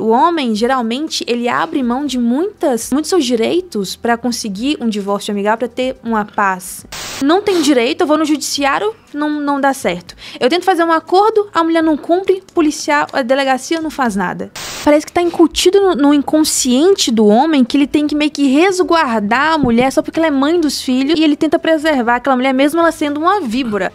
O homem, geralmente, ele abre mão de muitas, muitos seus direitos para conseguir um divórcio amigável, para ter uma paz. Não tem direito, eu vou no judiciário, não, não dá certo. Eu tento fazer um acordo, a mulher não cumpre, policial, a delegacia não faz nada. Parece que está incutido no, no inconsciente do homem que ele tem que meio que resguardar a mulher só porque ela é mãe dos filhos e ele tenta preservar aquela mulher mesmo ela sendo uma víbora.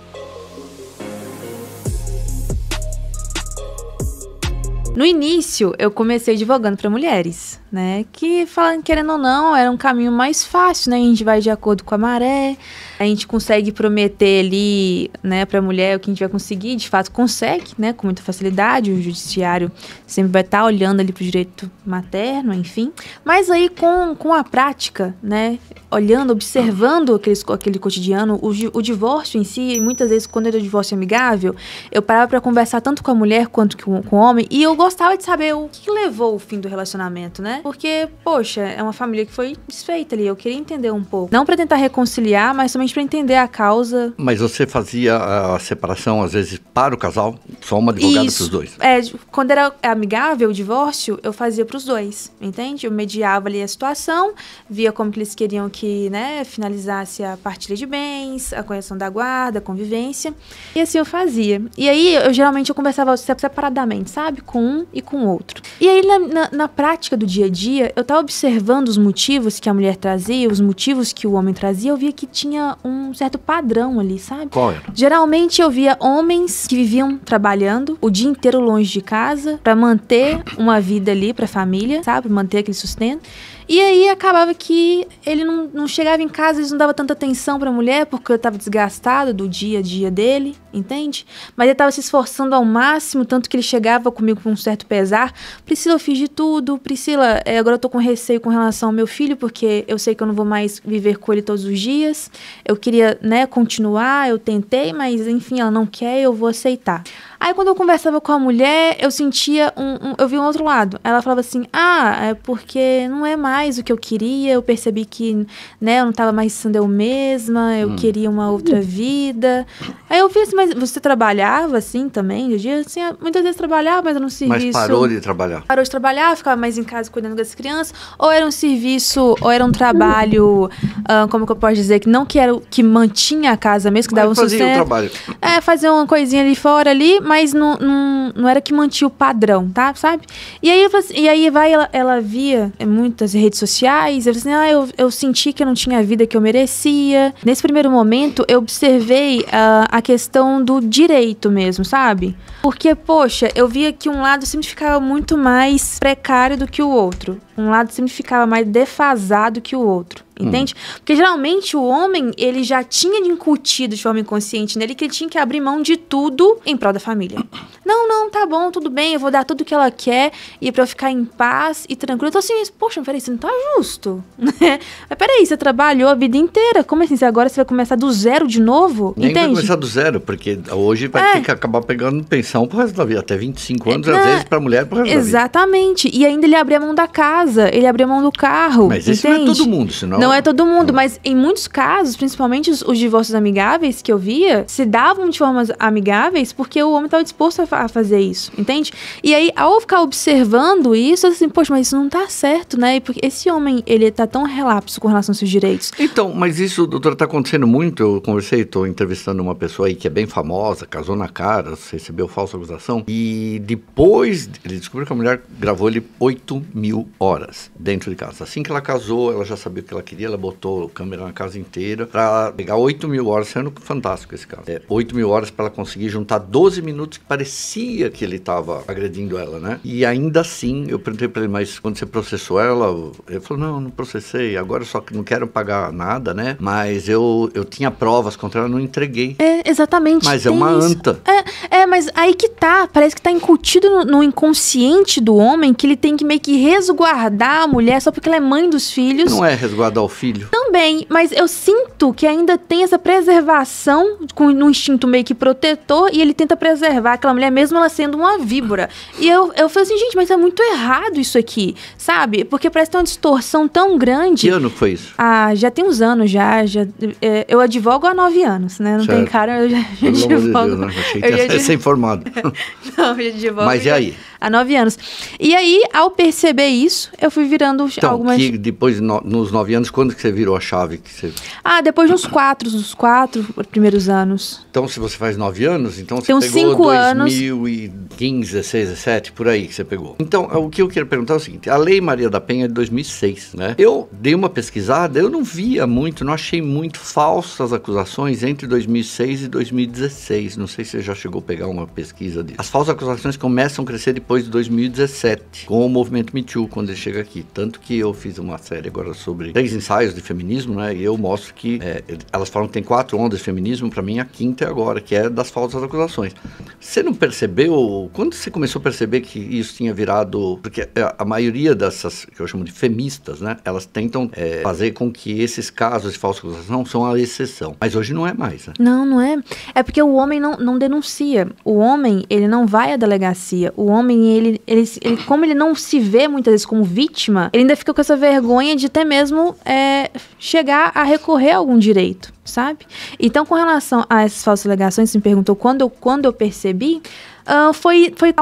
No início, eu comecei divulgando para mulheres, né? Que, falando, querendo ou não, era um caminho mais fácil, né? A gente vai de acordo com a maré, a gente consegue prometer ali, né, para a mulher o que a gente vai conseguir, de fato consegue, né, com muita facilidade. O judiciário sempre vai estar tá olhando ali para o direito materno, enfim. Mas aí com, com a prática, né, olhando, observando aquele, aquele cotidiano, o, o divórcio em si, muitas vezes quando era o divórcio amigável, eu parava para conversar tanto com a mulher quanto com, com o homem e eu gostava de saber o que levou o fim do relacionamento, né? Porque, poxa, é uma família que foi desfeita ali, eu queria entender um pouco. Não para tentar reconciliar, mas somente justamente para entender a causa. Mas você fazia a separação, às vezes, para o casal? Só uma advogada para os dois? É, quando era amigável o divórcio, eu fazia para os dois, entende? Eu mediava ali a situação, via como que eles queriam que né, finalizasse a partilha de bens, a correção da guarda, a convivência. E assim eu fazia. E aí, eu geralmente eu conversava separadamente, sabe? Com um e com o outro. E aí, na, na, na prática do dia a dia, eu estava observando os motivos que a mulher trazia, os motivos que o homem trazia, eu via que tinha um certo padrão ali, sabe? Qual era? Geralmente eu via homens que viviam trabalhando o dia inteiro longe de casa para manter uma vida ali para família, sabe? Manter aquele sustento. E aí acabava que ele não, não chegava em casa, eles não dava tanta atenção pra mulher, porque eu tava desgastado do dia a dia dele, entende? Mas ele tava se esforçando ao máximo, tanto que ele chegava comigo com um certo pesar. Priscila, eu fiz de tudo. Priscila, eh, agora eu tô com receio com relação ao meu filho, porque eu sei que eu não vou mais viver com ele todos os dias. Eu queria, né, continuar, eu tentei, mas enfim, ela não quer, eu vou aceitar. Aí quando eu conversava com a mulher, eu sentia um, um, eu vi um outro lado. Ela falava assim: "Ah, é porque não é mais o que eu queria, eu percebi que, né, eu não estava mais sendo eu mesma, eu hum. queria uma outra vida". Aí eu vi assim: "Mas você trabalhava assim também?" Eu dia assim: "Muitas vezes trabalhava, mas era um serviço". Mas parou de trabalhar. Parou de trabalhar, ficava mais em casa cuidando das crianças, ou era um serviço, ou era um trabalho, uh, como que eu posso dizer, que não que era que mantinha a casa mesmo, que mas dava um fazia um trabalho. É, fazer uma coisinha ali fora ali, mas não, não, não, era que mantinha o padrão, tá? Sabe? E aí, assim, e aí vai, ela, ela via é, muitas redes sociais, ela assim, ah, eu, eu senti que eu não tinha a vida que eu merecia. Nesse primeiro momento, eu observei uh, a questão do direito mesmo, sabe? Porque, poxa, eu via que um lado sempre ficava muito mais precário do que o outro um lado sempre ficava mais defasado que o outro. Hum. Entende? Hum. Porque geralmente o homem, ele já tinha incutido de forma inconsciente nele que ele tinha que abrir mão de tudo em prol da família. Não, não, tá bom, tudo bem, eu vou dar tudo que ela quer e para eu ficar em paz e tranquilo. Então assim, poxa, peraí, isso não tá justo, né? Mas peraí, você trabalhou a vida inteira, como assim? Agora você vai começar do zero de novo? Nem entende? vai começar do zero, porque hoje vai é. ter que acabar pegando pensão pro resto da vida, até 25 anos, é, às né? vezes pra mulher pro resto Exatamente. E ainda ele abrir a mão da casa casa, ele abriu mão do carro. Mas isso não é todo mundo, senão. Não é todo mundo, não. mas em muitos casos, principalmente os, os, divórcios amigáveis que eu via, se davam de formas amigáveis porque o homem estava disposto a, a, fazer isso, entende? E aí, ao ficar observando isso, assim, poxa, mas isso não está certo, né? Porque esse homem, ele tá tão relapso com relação aos seus direitos. Então, mas isso, doutora, está acontecendo muito. Eu conversei, estou entrevistando uma pessoa aí que é bem famosa, casou na cara, recebeu falsa acusação, e depois ele descobriu que a mulher gravou ele 8 mil horas horas dentro de casa. Assim que ela casou, ela já sabia o que ela queria, ela botou câmera na casa inteira para pegar 8 mil horas, sendo fantástico esse caso. É, 8 mil horas para ela conseguir juntar 12 minutos que parecia que ele estava agredindo ela, né? E ainda assim, eu perguntei para ele, mas quando você processou ela, ele falou, não, não processei, agora só que não quero pagar nada, né? Mas eu, eu tinha provas contra ela, não entreguei. É, exatamente. Mas é uma isso. anta. É, é, mas aí que tá, parece que tá incutido no, no inconsciente do homem que ele tem que meio que resguardar resguardar a mulher só porque ela é mãe dos filhos. Não é resguardar o filho. Também, mas eu sinto que ainda tem essa preservação com um instinto meio que protetor e ele tenta preservar aquela mulher mesmo ela sendo uma víbora. E eu, eu falei assim, gente, mas é muito errado isso aqui, sabe? Porque parece tem uma distorção tão grande. Que ano foi isso? Ah, já tem uns anos já. já é, eu advogo há nove anos, né? Não certo. tem cara, eu já, já advogo. De Deus, né? eu já, é, já... ser informado. Não, eu advogo. Mas e aí? há nove anos. E aí, ao perceber isso, eu fui virando então, algumas. Que depois, no, nos nove anos, quando que você virou a chave? Que você... Ah, depois de uns quatro, uns quatro primeiros anos. Então, se você faz nove anos, então você Tem uns pegou cinco 2015, 16, 17, por aí que você pegou. Então, é, o que eu queria perguntar é o seguinte: a Lei Maria da Penha é de 2006, né? Eu dei uma pesquisada, eu não via muito, não achei muito falsas acusações entre 2006 e 2016. Não sei se você já chegou a pegar uma pesquisa disso. As falsas acusações começam a crescer depois depois de 2017, com o movimento Me Too, quando ele chega aqui. Tanto que eu fiz uma série agora sobre três ensaios de feminismo, né? E eu mostro que é, elas falam que tem quatro ondas de feminismo, para mim a quinta é agora, que é das falsas acusações. Você não percebeu, quando você começou a perceber que isso tinha virado. Porque é, a maioria dessas, que eu chamo de feministas, né? Elas tentam é, fazer com que esses casos de falsa acusação são a exceção. Mas hoje não é mais, né? Não, não é. É porque o homem não, não denuncia. O homem, ele não vai à delegacia. O homem assim, ele, ele, ele, como ele não se vê muitas vezes como vítima, ele ainda fica com essa vergonha de até mesmo é, chegar a recorrer a algum direito, sabe? Então, com relação a essas falsas alegações, você me perguntou quando quando eu percebi, Uh, foi foi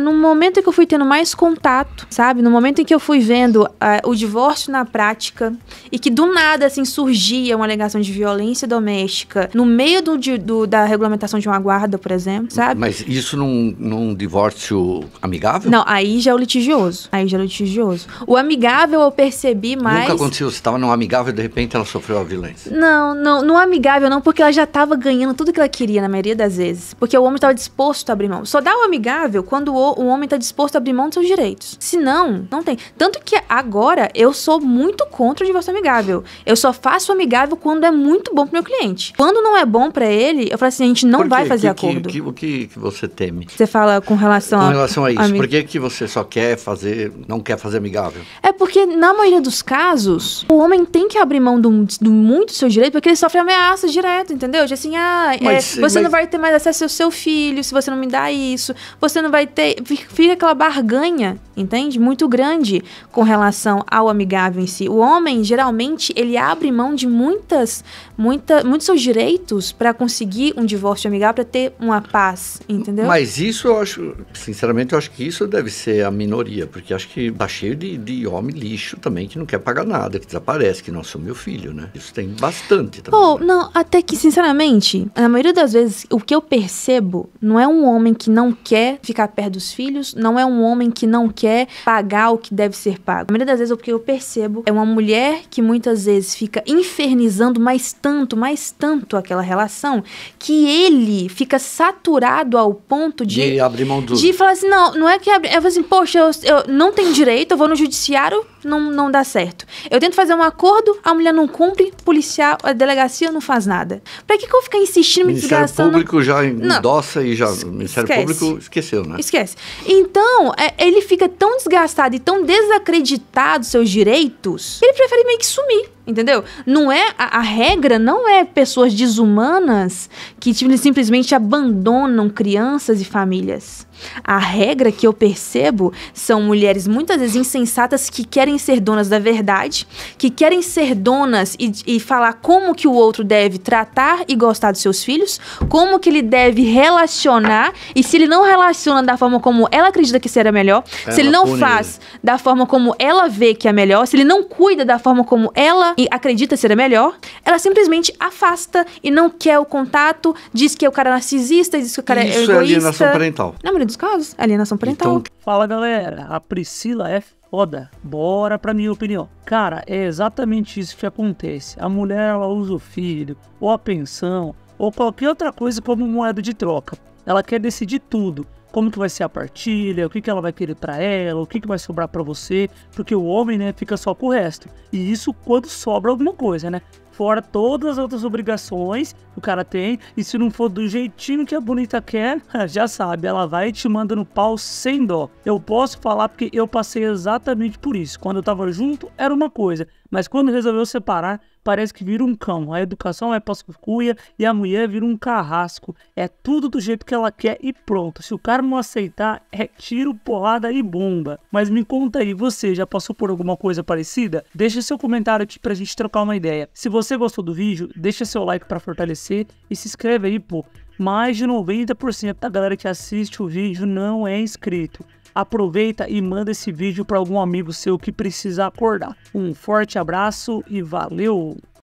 no momento em que eu fui tendo mais contato, sabe? No momento em que eu fui vendo uh, o divórcio na prática e que do nada, assim, surgia uma alegação de violência doméstica no meio do, do da regulamentação de uma guarda, por exemplo, sabe? Mas isso num, num divórcio amigável? Não, aí já é o litigioso. Aí já é o litigioso. O amigável eu percebi mais... Nunca aconteceu, você estava num amigável e de repente ela sofreu a violência. Não, não, no amigável não, porque ela já estava ganhando tudo que ela queria na maioria das vezes. Porque o homem estava disposto a abrir mão só dá o amigável quando o, o homem está disposto a abrir mão dos seus direitos. Se não, não tem. Tanto que agora eu sou muito contra o divórcio amigável. Eu só faço amigável quando é muito bom pro meu cliente. Quando não é bom para ele, eu falo assim, a gente não vai fazer que, acordo. Que, o que, que você teme? Você fala com relação com a... Com relação a isso. A... Por que, que você só quer fazer, não quer fazer amigável? É porque, na maioria dos casos, o homem tem que abrir mão do, do muito do seu direito porque ele sofre ameaças direto, entendeu? De assim, ah, é, mas, é, você mas... não vai ter mais acesso ao seu filho se você não me dá isso, você não vai ter. Fica aquela barganha, entende? Muito grande com relação ao amigável em si. O homem, geralmente, ele abre mão de muitas, muita, muitos seus direitos para conseguir um divórcio amigável, para ter uma paz, entendeu? Mas isso eu acho, sinceramente, eu acho que isso deve ser a minoria, porque acho que tá cheio de, de homem lixo também que não quer pagar nada, que desaparece, que não assume o filho, né? Isso tem bastante também. Oh, não, até que, sinceramente, na maioria das vezes, o que eu percebo não é um homem que que não quer ficar perto dos filhos, não é um homem que não quer pagar o que deve ser pago. A maioria das vezes, o que eu percebo é uma mulher que muitas vezes fica infernizando mais tanto, mais tanto aquela relação, que ele fica saturado ao ponto de. De abrir mão do. De falar assim: não, não é que abre, É assim, poxa, eu, eu não tenho direito, eu vou no judiciário não, não dá certo. Eu tento fazer um acordo, a mulher não cumpre, policial, a delegacia não faz nada. Pra que, que eu vou ficar insistindo, me Ministério Público já endossa não. e já. O Ministério Esquece. Público esqueceu, né? Esquece. Então, é, ele fica tão desgastado e tão desacreditado seus direitos, ele prefere meio que sumir. Entendeu? Não é a, a, regra não é pessoas desumanas que tipo, simplesmente abandonam crianças e famílias. A regra que eu percebo são mulheres muitas vezes insensatas que querem ser donas da verdade, que querem ser donas e, e falar como que o outro deve tratar e gostar dos seus filhos, como que ele deve relacionar e se ele não relaciona da forma como ela acredita que será melhor, ela é, se ele não faz da forma como ela vê que é melhor, se ele não cuida da forma como ela acredita ser melhor, ela simplesmente afasta e não quer o contato, diz que é o cara é narcisista, diz que o cara é Isso é egoísta. É alienação parental. Não, maioria dos casos, alienação parental. Então, fala galera, a Priscila é foda. Bora pra minha opinião. Cara, é exatamente isso que acontece. A mulher ela usa o filho, ou a pensão, ou qualquer outra coisa como moeda de troca. Ela quer decidir tudo. Como que vai ser a partilha, o que, que ela vai querer para ela, o que, que vai sobrar para você, porque o homem, né, fica só com o resto. E isso quando sobra alguma coisa, né? fora todas as outras obrigações que o cara tem. E se não for do jeitinho que a bonita quer, já sabe, ela vai te manda no pau sem dó. Eu posso falar porque eu passei exatamente por isso. Quando eu tava junto, era uma coisa. Mas quando resolveu separar, parece que vira um cão. A educação é pascuia e a mulher vira um carrasco. É tudo do jeito que ela quer e pronto. Se o cara não aceitar, é tiro, porrada e bomba. Mas me conta aí, você já passou por alguma coisa parecida? Deixa seu comentário aqui pra gente trocar uma ideia. Se você gostou do vídeo, deixa seu like para fortalecer e se inscreve aí, pô. Mais de 90% da galera que assiste o vídeo não é inscrito aproveita e manda esse vídeo para algum amigo seu que precisa acordar. Um forte abraço e valeu!